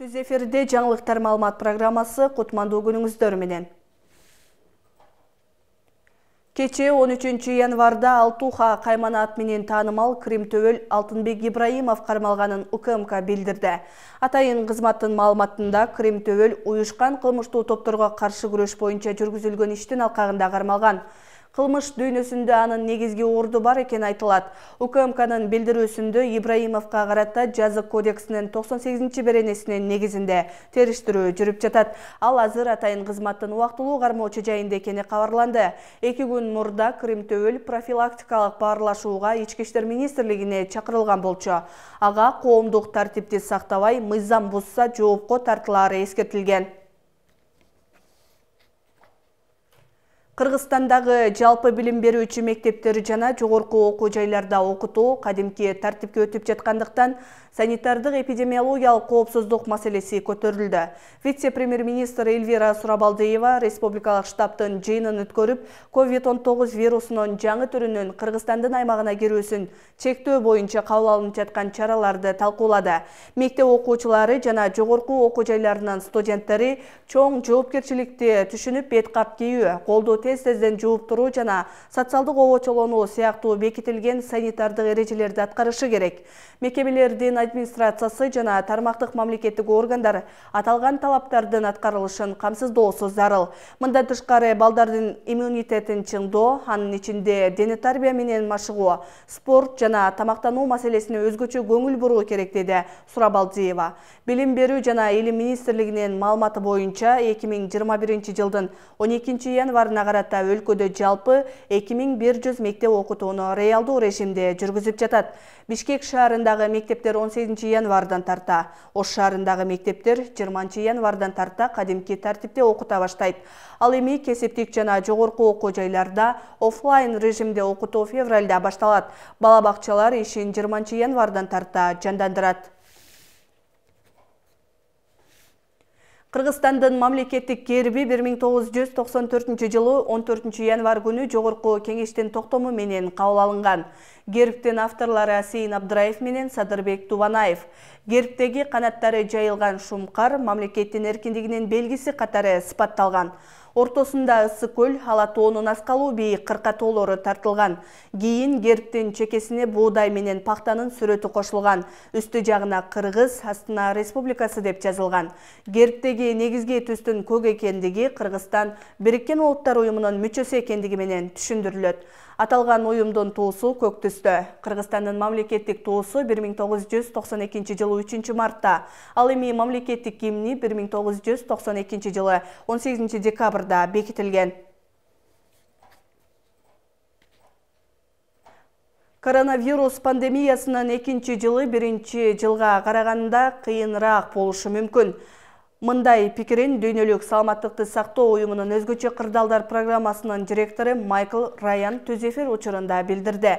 түз эфирде жаңылыктар маалымат программасы кутмандуу күнүңүздөр менен кечээ он үчүнчү январда алтуха каймана ат менен таанымал крим төбөл алтынбек ибраимов кармалганын укмк билдирди атайын кызматтын маалыматында крим төбөл уюшкан кылмыштуу топторго каршы күрөш боюнча жүргүзүлгөн иштин алкагында кармалган кылмыш дүйнөсүндө анын негизги орду бар экени айтылат укмкнын билдирүүсүндө ибраимовго карата жазык кодексинин токсон сегизинчи беренесинин негизинде териштирүү жүрүп жатат ал азыр атайын кызматтын убактылуу кармоочу жайында экени кабарланды эки күн мурда крим төбөл профилактикалык баарлашууга ички иштер министрлигине чакырылган болчу ага коомдук тартипти сактабай мыйзам бузса жоопко тартылаары эскертилген кыргызстандагы жалпы билим берүүчү мектептер жана жогорку окуу жайларда окутуу кадимки тартипке өтүп жаткандыктан санитардык эпидемиологиялык коопсуздук маселеси көтөрүлдү вице премьер министр эльвира сурабалдыева республикалык штабтын жыйынын өткөрүп covid он тогуз вирусунун жаңы түрүнүн кыргызстандын аймагына кирүүсүн чектөө боюнча кабыл алынып жаткан чараларды талкуулады мектеп окуучулары жана жогорку окуу жайларынын студенттери чоң жоопкерчиликти түшүнүп бет кап кийүү колду тез тезден жууп туруу жана социалдык обочолонуу сыяктуу бекитилген санитардык эрежелерди аткарышы керек мекемелердин администрациясы жана тармактык мамлекеттик органдар аталган талаптардын аткарылышын камсыздоосу зарыл мындан тышкары балдардын иммунитетин чыңдоо анын ичинде дене тарбия менен машыгуу спорт жана тамактануу маселесине өзгөчө көңүл буруу керек деди сурабалдиева билим берүү жана илим министрлигинин маалыматы боюнча эки миң жыйырма биринчи жылдын он экинчи январына карата өлкөдө жалпы эки миң бир жүз мектеп окутууну реалдуу режимде жүргүзүп жатат бишкек шаарындагы мектептер он сегизинчи январдан тарта ош шаарындагы мектептер жыйырманчы январдан тарта кадимки тартипте окута баштайт ал эми кесиптик жана жогорку окуу жайларда оффлайн режимде окутуу февралда башталат бала бакчалар ишин жыйырманчы январдан тарта жандандырат кыргызстандын мамлекеттик герби бир миң тогуз жүз токсон төртүнчү жылы он төртүнчү январь күнү жогорку кеңештин токтому менен кабыл алынган гербтин авторлору асейин абдраев менен садырбек дубанаев гербтеги канаттары жайылган шумкар мамлекеттин эркиндигинин белгиси катары сыпатталган ортосунда ысы көл ала тоонун аскалуу бийик кырка тоолору тартылган кийин гербтин чекесине буудай менен пактанын сүрөтү кошулган үстү жагына кыргыз астына республикасы деп жазылган гербтеги негизги түстүн көк экендиги кыргызстан бириккен улуттар уюмунун мүчөсү экендиги менен түшүндүрүлөт аталган уюмдун туусу көк түстө кыргызстандын мамлекеттик туусу бир миң тогуз жүз токсон экинчи жылы үчүнчү мартта ал эми мамлекеттик гимни бир миң тогуз жүз токсон экинчи жылы он сегизинчи декабрда бекитилген коронавирус пандемиясынын экинчи жылы биринчи жылга караганда кыйыныраак болушу мүмкүн мындай пикирин дүйнөлүк саламаттыкты сактоо уюмунун өзгөчө кырдаалдар программасынын директору майкл Райан түз эфир учурунда билдирди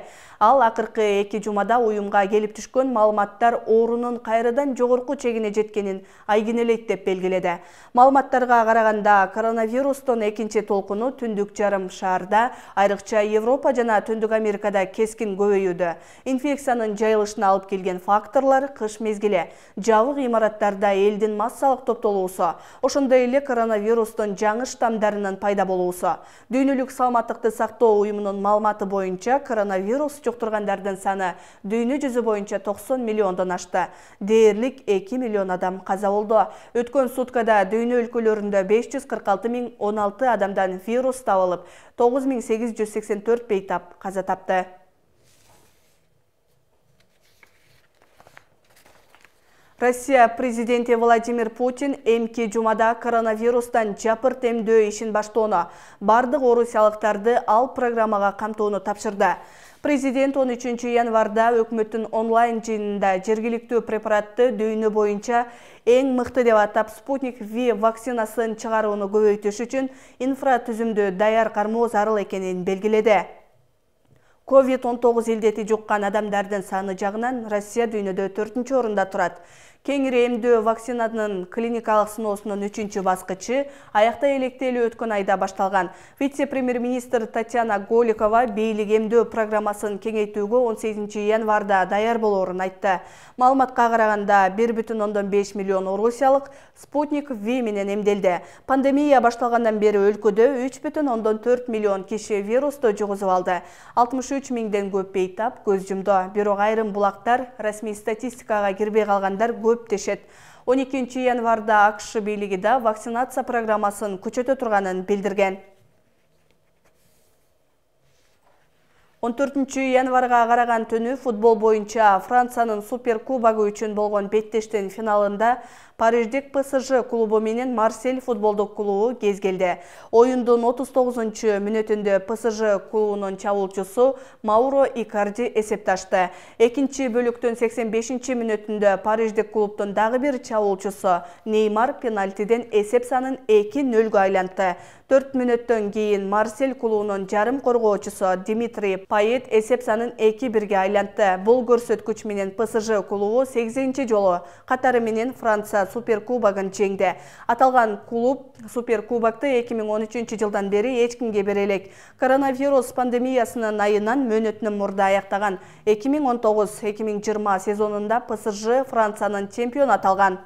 ал акыркы эки жумада уюмга келип түшкөн маалыматтар оорунун кайрадан жогорку чегине жеткенин айгинелейт деп белгиледи маалыматтарга караганда коронавирустун экинчи толкуну түндүк жарым шаарда айрыкча европа жана түндүк америкада кескин көбөйүүдө инфекциянын жайылышына алып келген факторлор кыш мезгили жабык имараттарда элдин массалык топ болуысы, ошондой эле коронавирустун жаңы штамдарынан пайда болуусу дүйнөлүк салматықты сақты уюмунун малматы боюнча коронавирус жуктургандардын саны дүйнө жүзү боюнча 90 миллиондон ашты Дейірлік 2 миллион адам қаза болду өткөн суткада дүйнө өлкөлөрүндө 546 миң 16 адамдан вирус табылып 9884 бейтап қаза тапты россия президенти владимир путин эмки жумада коронавирустан жапырт эмдөө ишин баштоону баардык орусиялыктарды ал программага камтууну тапшырды президент он үчүнчү январда өкмөттүн онлайн жыйынында жергиликтүү препаратты дүйнө боюнча эң мыкты деп атап спутник v вакцинасын чыгарууну көбөйтүш үчүн инфратүзүмдү даяр кармоо зарыл экенин белгиледи ковид он тогуз илдети жуккан адамдардын саны жагынан россия дүйнөдө төртүнчү орунда турат кеңири эмдөө вакцинанын клиникалық сыноосунун үчүнчү басқычы аяқта електелі өткен айда башталған. вице премьер министр татьяна голикова бийлик эмдөө программасын кеңейтүүгө 18 январда даяр болоорун айтты маалыматка караганда 1,5 миллион орусиялык спутник ви менен пандемия башталғандан бері өлкуді 3,4 миллион кеше вирусту жугузуп алды 63 миңден көп бейтап көз жумду бирок айрым булактар расмий статистикага кирбей калгандар көптешет 12 январда акш бейлігі да вакцинация программасын күчөтө тұрғанын білдірген. он төртүнчү январга караган түнү футбол боюнча франциянын суперкубогу үчүн болгон беттештин финалында париждик псж клубу менен марсель футболдук клубу кез келди оюндун отуз тогузунчу мүнөтүндө псж клубунун чабуулчусу мауро икарди эсепти ачты экинчи бөлүктүн сексен бешинчи мүнөтүндө париждик клубтун дагы бир чабуулчусу неймар пенальтиден эсеп санын эки нөлгө айлантты төрт мүнөттөн кийин марсель клубунун жарым коргоочусу димитрий пайет эсепсанын санын 2-1 айлантты. Бұл көрсөткүч менен ПСЖ клубу 80 ші жолы қатары менен Франция суперкубагын жеңди. Аталған клуб суперкубакты 2013 жылдан бери эч берелек. бере элек. Коронавирус пандемиясынын айынан мөөнөтүнөн мурда аяқтаған 2019-2020 сезонында ПСЖ Францияның чемпион аталған.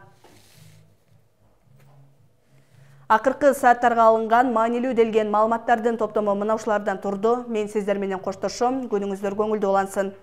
Ақырқы сааттарга алынған маанилүү делген маалыматтардын топтымы мұнаушылардан тұрды. мен сиздер менен көніңіздер көңілді олансын.